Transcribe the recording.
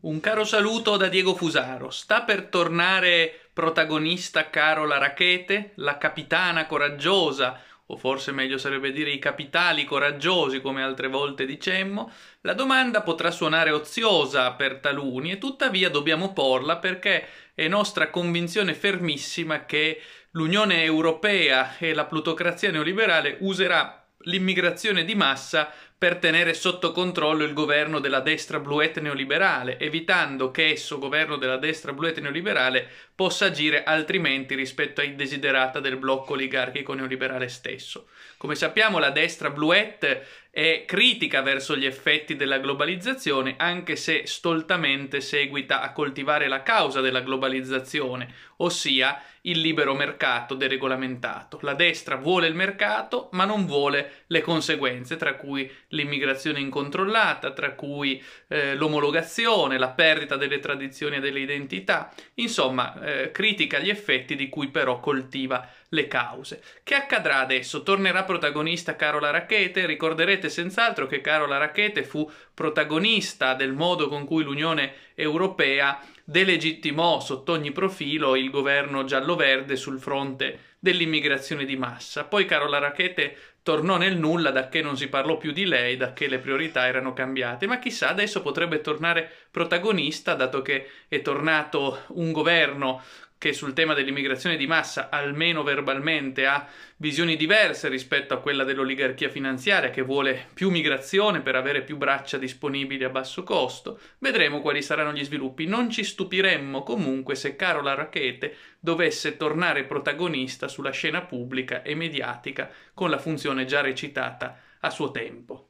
Un caro saluto da Diego Fusaro. Sta per tornare protagonista Carola Rachete, la capitana coraggiosa, o forse meglio sarebbe dire i capitali coraggiosi, come altre volte dicemmo. La domanda potrà suonare oziosa per taluni e tuttavia dobbiamo porla perché è nostra convinzione fermissima che l'Unione Europea e la plutocrazia neoliberale userà l'immigrazione di massa per tenere sotto controllo il governo della destra bluette neoliberale, evitando che esso, governo della destra bluette neoliberale, possa agire altrimenti rispetto ai desiderata del blocco oligarchico neoliberale stesso. Come sappiamo, la destra bluette è critica verso gli effetti della globalizzazione, anche se stoltamente seguita a coltivare la causa della globalizzazione, ossia il libero mercato deregolamentato. La destra vuole il mercato, ma non vuole le conseguenze, tra cui l'immigrazione incontrollata, tra cui eh, l'omologazione, la perdita delle tradizioni e delle identità, insomma eh, critica gli effetti di cui però coltiva le cause. Che accadrà adesso? Tornerà protagonista Carola Rackete? Ricorderete senz'altro che Carola Rackete fu protagonista del modo con cui l'Unione Europea delegittimò sotto ogni profilo il governo giallo-verde sul fronte dell'immigrazione di massa. Poi Carola Rackete tornò nel nulla da che non si parlò più di lei, da che le priorità erano cambiate, ma chissà adesso potrebbe tornare protagonista dato che è tornato un governo che sul tema dell'immigrazione di massa, almeno verbalmente, ha visioni diverse rispetto a quella dell'oligarchia finanziaria che vuole più migrazione per avere più braccia disponibili a basso costo. Vedremo quali saranno gli sviluppi. Non ci stupiremmo comunque se Carola Rackete dovesse tornare protagonista sulla scena pubblica e mediatica con la funzione già recitata a suo tempo.